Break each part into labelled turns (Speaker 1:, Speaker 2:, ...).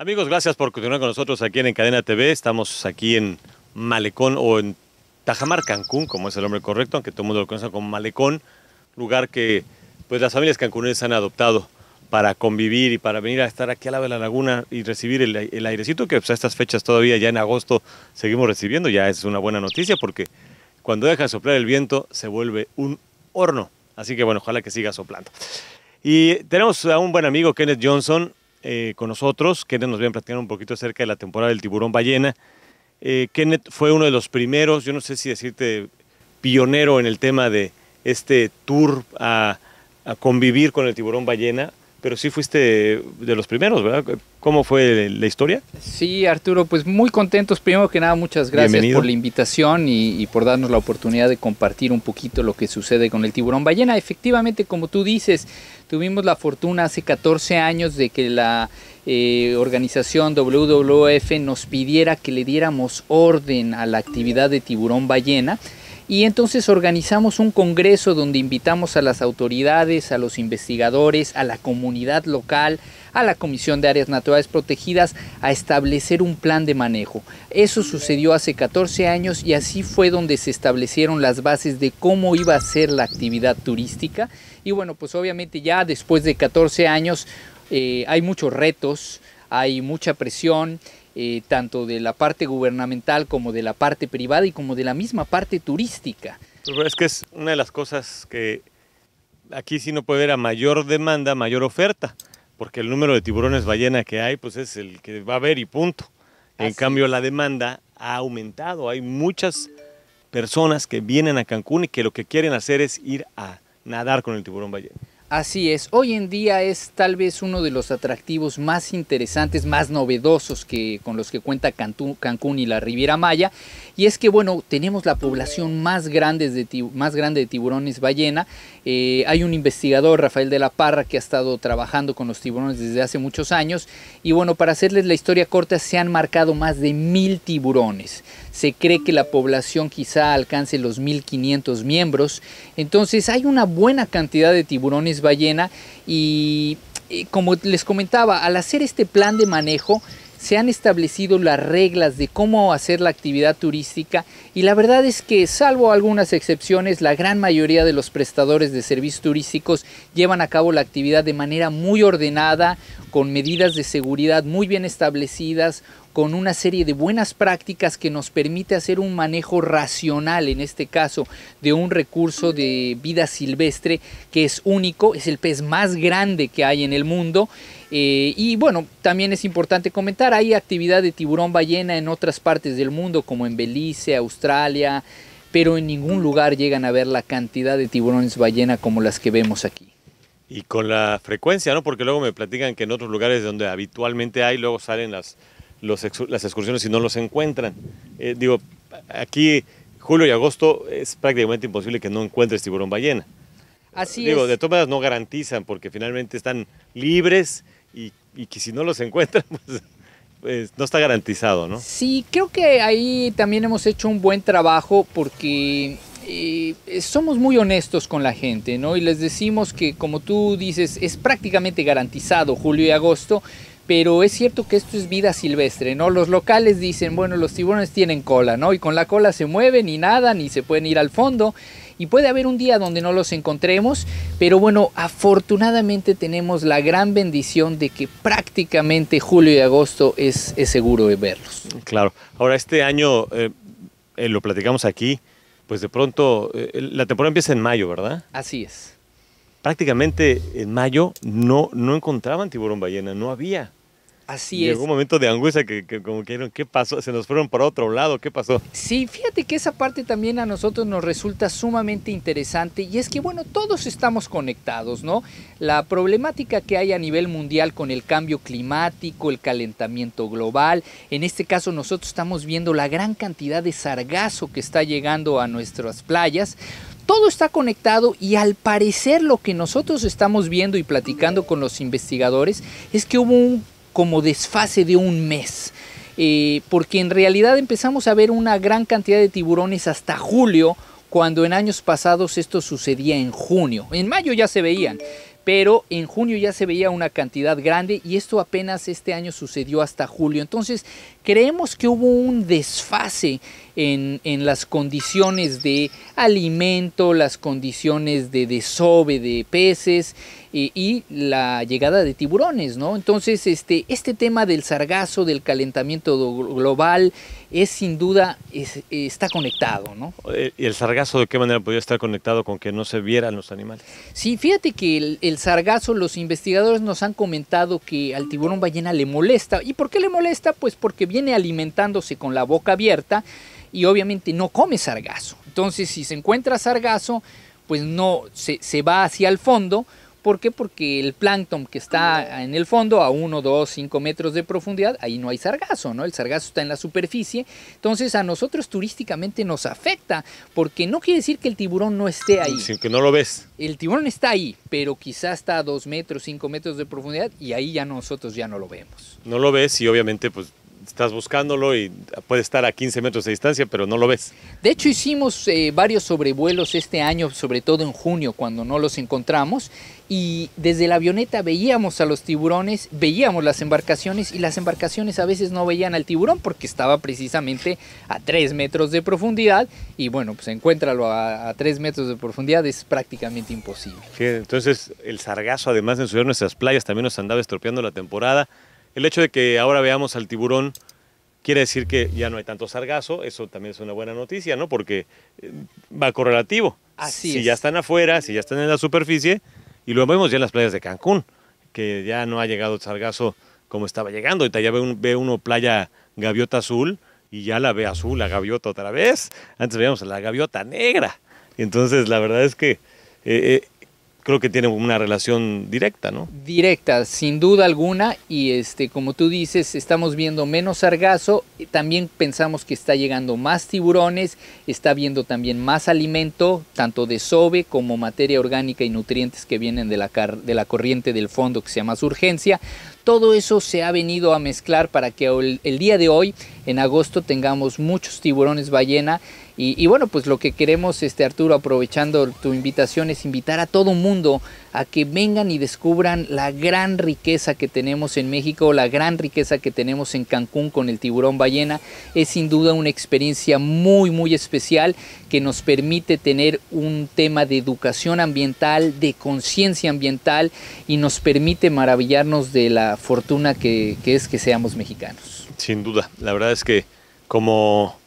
Speaker 1: Amigos, gracias por continuar con nosotros aquí en Cadena TV. Estamos aquí en Malecón o en Tajamar, Cancún, como es el nombre correcto, aunque todo el mundo lo conoce como Malecón, lugar que pues las familias cancunenses han adoptado para convivir y para venir a estar aquí al lado de la laguna y recibir el, airecito que pues, a estas fechas todavía ya en agosto seguimos recibiendo. Ya es una buena noticia porque cuando deja de soplar el viento se vuelve un horno. Así que bueno, ojalá que siga soplando. Y tenemos a un buen amigo, Kenneth Johnson, eh, con nosotros. Kenneth nos viene platicar un poquito acerca de la temporada del tiburón ballena. Eh, Kenneth fue uno de los primeros, yo no sé si decirte pionero en el tema de este tour a convivir con el tiburón ballena pero sí fuiste de los primeros, ¿verdad? ¿Cómo
Speaker 2: fue la historia? Sí, Arturo, pues muy contentos. Primero que nada, muchas gracias por la invitación y, por darnos la oportunidad de compartir un poquito lo que sucede con el tiburón ballena. Efectivamente, como tú dices, tuvimos la fortuna hace 14 años de que la eh, organización WWF nos pidiera que le diéramos orden a la actividad de tiburón ballena y entonces organizamos un congreso donde invitamos a las autoridades, a los investigadores, a la comunidad local, a la Comisión de Áreas Naturales Protegidas a establecer un plan de manejo. Eso sucedió hace 14 años y así fue donde se establecieron las bases de cómo iba a ser la actividad turística. Y bueno, pues obviamente ya después de 14 años eh, hay muchos retos, hay mucha presión. Eh, tanto de la parte gubernamental como de la parte privada y como de la misma parte turística.
Speaker 1: Pues, es que es una de las cosas que aquí sí no puede haber a mayor demanda, mayor oferta, porque el número de tiburones ballena que hay, pues es el que va a haber y punto. En cambio, la demanda ha aumentado. Hay muchas personas que vienen a Cancún y que lo que quieren hacer es ir a nadar con el tiburón
Speaker 2: ballena. Así es, hoy en día es tal vez uno de los atractivos más interesantes, más novedosos que, con los que cuenta Cancún y la Riviera Maya y es que, bueno, tenemos la población más grande de, más grande de tiburones ballena. Eh, hay un investigador, Rafael de la Parra, que ha estado trabajando con los tiburones desde hace muchos años. Y bueno, para hacerles la historia corta, se han marcado más de mil tiburones. Se cree que la población quizá alcance los 1500 miembros. Entonces, hay una buena cantidad de tiburones ballena y. Eh, como les comentaba, al hacer este plan de manejo, se han establecido las reglas de cómo hacer la actividad turística y la verdad es que salvo algunas excepciones, la gran mayoría de los prestadores de servicios turísticos llevan a cabo la actividad de manera muy ordenada, con medidas de seguridad muy bien establecidas, con una serie de buenas prácticas que nos permite hacer un manejo racional, en este caso, de un recurso de vida silvestre que es único, es el pez más grande que hay en el mundo eh, y bueno, también es importante comentar, hay actividad de tiburón ballena en otras partes del mundo, como en Belice, Australia, pero en ningún lugar llegan a ver la cantidad de tiburones ballena como las que vemos aquí.
Speaker 1: Y con la frecuencia, ¿no? Porque luego me platican que en otros lugares donde habitualmente hay, luego salen las, las excursiones y no los encuentran. Eh, digo, aquí julio y agosto es prácticamente imposible que no encuentres tiburón ballena.
Speaker 2: Así Digo, de todas
Speaker 1: maneras no garantizan porque finalmente están libres y, que si no los encuentran, pues, pues, no está garantizado, ¿no?
Speaker 2: Sí, creo que ahí también hemos hecho un buen trabajo porque eh, somos muy honestos con la gente, ¿no? Y les decimos que, como tú dices, es prácticamente garantizado julio y agosto, pero es cierto que esto es vida silvestre, ¿no? Los locales dicen, bueno, los tiburones tienen cola, ¿no? Y con la cola se mueven y nada ni se pueden ir al fondo. Y puede haber un día donde no los encontremos, pero bueno, afortunadamente tenemos la gran bendición de que prácticamente julio y agosto es, es seguro de verlos.
Speaker 1: Claro, ahora este año eh, eh, lo platicamos aquí, pues de pronto eh, la temporada empieza en mayo, ¿verdad?
Speaker 2: Así es.
Speaker 1: Prácticamente en mayo no, no encontraban tiburón ballena, no había.
Speaker 2: Así es. Llegó un
Speaker 1: momento de angustia que, como que ¿qué pasó? Se nos fueron para otro lado, ¿qué pasó?
Speaker 2: Sí, fíjate que esa parte también a nosotros nos resulta sumamente interesante y es que, bueno, todos estamos conectados, ¿no? La problemática que hay a nivel mundial con el cambio climático, el calentamiento global, en este caso nosotros estamos viendo la gran cantidad de sargazo que está llegando a nuestras playas, todo está conectado y al parecer lo que nosotros estamos viendo y platicando con los investigadores es que hubo un como desfase de un mes. Eh, porque en realidad empezamos a ver una gran cantidad de tiburones hasta julio, cuando en años pasados esto sucedía en junio. En mayo ya se veían, pero en junio ya se veía una cantidad grande y esto apenas este año sucedió hasta julio. Entonces creemos que hubo un desfase en, en las condiciones de alimento, las condiciones de desove de peces eh, y la llegada de tiburones, ¿no? Entonces, este, este tema del sargazo, del calentamiento global, es sin duda, está conectado, ¿no?
Speaker 1: Eh, ¿Y el sargazo de qué manera podría estar conectado con que no se vieran los animales?
Speaker 2: Sí, fíjate que el, sargazo, los investigadores nos han comentado que al tiburón ballena le molesta. ¿Y por qué le molesta? Pues porque viene alimentándose con la boca abierta y obviamente no come sargazo. Entonces, si se encuentra sargazo, pues no se va hacia el fondo ¿Por qué? Porque el plancton que está ah. en el fondo, a 1, 2, 5 metros de profundidad, ahí no hay sargazo, ¿no? El sargazo está en la superficie. Entonces a nosotros turísticamente nos afecta, porque no quiere decir que el tiburón no esté ahí. Sí,
Speaker 1: que no lo ves.
Speaker 2: El tiburón está ahí, pero quizás está a 2 metros, 5 metros de profundidad y ahí ya nosotros ya no lo vemos.
Speaker 1: No lo ves y obviamente pues estás buscándolo y puede estar a 15 metros de distancia, pero no lo ves.
Speaker 2: De hecho, hicimos eh, varios sobrevuelos este año, sobre todo en junio, cuando no los encontramos, y desde la avioneta veíamos a los tiburones, veíamos las embarcaciones, y las embarcaciones a veces no veían al tiburón porque estaba precisamente a 3 metros de profundidad, y bueno, pues encuéntralo a, a 3 metros de profundidad es prácticamente imposible.
Speaker 1: Sí, entonces, el sargazo, además de ensuciar nuestras playas, también nos andaba estropeando la temporada. El hecho de que ahora veamos al tiburón quiere decir que ya no hay tanto sargazo, eso también es una buena noticia, ¿no? Porque eh, va correlativo. Así si ya están afuera, si ya están en la superficie, y lo vemos ya en las playas de Cancún, que ya no ha llegado el sargazo como estaba llegando. Ahorita ya ve, un, uno playa gaviota azul y ya la ve azul, la gaviota otra vez. Antes veíamos la gaviota negra. Entonces, la verdad es que eh, eh, creo que tiene una relación directa, ¿no?
Speaker 2: Directa, sin duda alguna, y este, como tú dices, estamos viendo menos sargazo, también pensamos que está llegando más tiburones, está viendo también más alimento, tanto de sobe como materia orgánica y nutrientes que vienen de la, car de la corriente del fondo que se llama surgencia. Todo eso se ha venido a mezclar para que el, el día de hoy, en agosto, tengamos muchos tiburones ballena y, bueno, pues lo que queremos, este Arturo, aprovechando tu invitación, es invitar a todo mundo a que vengan y descubran la gran riqueza que tenemos en México, la gran riqueza que tenemos en Cancún con el tiburón ballena. Es sin duda una experiencia muy, muy especial que nos permite tener un tema de educación ambiental, de conciencia ambiental y nos permite maravillarnos de la fortuna que, que es que seamos mexicanos.
Speaker 1: Sin duda, la verdad es que como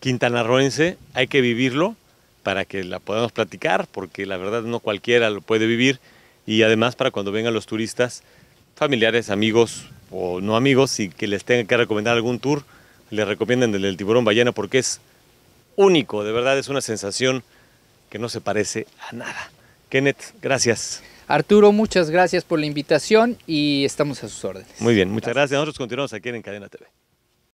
Speaker 1: quintanarroense, hay que vivirlo para que la podamos platicar, porque la verdad no cualquiera lo puede vivir y además para cuando vengan los turistas, familiares, amigos o no amigos y que les tengan que recomendar algún tour, les recomienden el del tiburón ballena porque es único, de verdad es una sensación que no se parece a nada. Kenneth,
Speaker 2: gracias. Arturo, muchas gracias por la invitación y estamos a sus órdenes. Muy bien, muchas gracias. gracias. Nosotros continuamos aquí en Cadena TV.